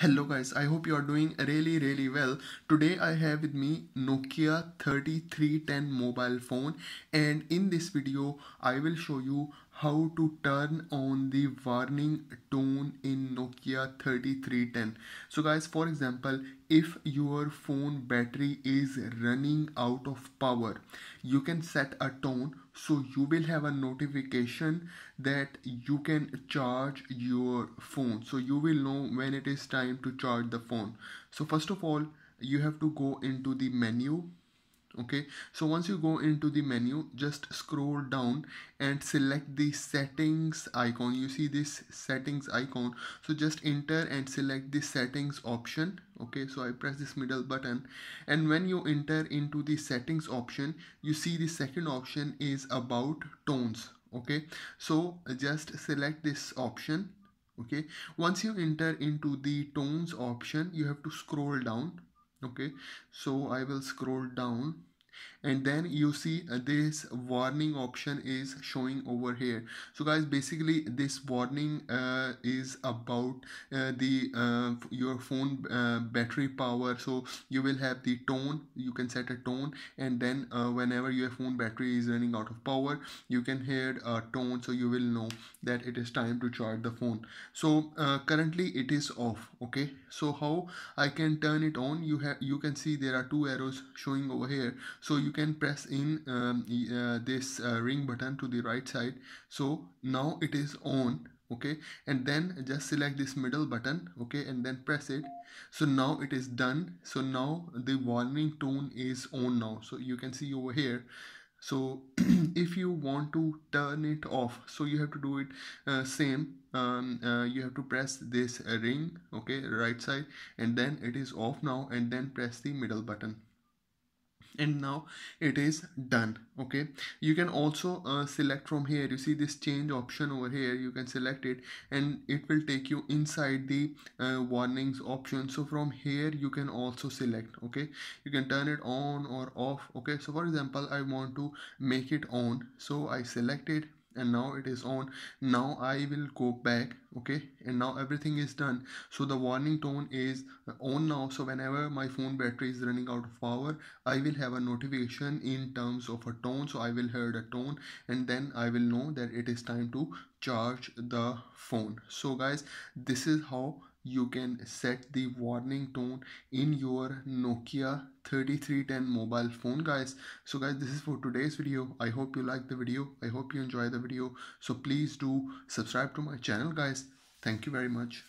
Hello guys, I hope you are doing really really well. Today I have with me Nokia 3310 mobile phone and in this video I will show you how to turn on the warning tone in Nokia 3310. So guys, for example, if your phone battery is running out of power, you can set a tone so you will have a notification that you can charge your phone. So you will know when it is time to charge the phone. So first of all, you have to go into the menu okay so once you go into the menu just scroll down and select the settings icon you see this settings icon so just enter and select the settings option okay so I press this middle button and when you enter into the settings option you see the second option is about tones okay so just select this option okay once you enter into the tones option you have to scroll down okay so I will scroll down and then you see uh, this warning option is showing over here so guys basically this warning uh, is about uh, the uh, your phone uh, battery power so you will have the tone you can set a tone and then uh, whenever your phone battery is running out of power you can hear a tone so you will know that it is time to charge the phone so currently it is off okay so how I can turn it on you have you can see there are two arrows showing over here so you you can press in um, uh, this uh, ring button to the right side so now it is on okay and then just select this middle button okay and then press it so now it is done so now the warning tone is on now so you can see over here so if you want to turn it off so you have to do it uh, same um, uh, you have to press this uh, ring okay right side and then it is off now and then press the middle button and now it is done okay you can also uh, select from here you see this change option over here you can select it and it will take you inside the uh, warnings option so from here you can also select okay you can turn it on or off okay so for example i want to make it on so i select it and now it is on now i will go back okay and now everything is done so the warning tone is on now so whenever my phone battery is running out of power i will have a notification in terms of a tone so i will hear the tone and then i will know that it is time to charge the phone so guys this is how you can set the warning tone in your Nokia 3310 mobile phone guys so guys this is for today's video I hope you like the video I hope you enjoy the video so please do subscribe to my channel guys thank you very much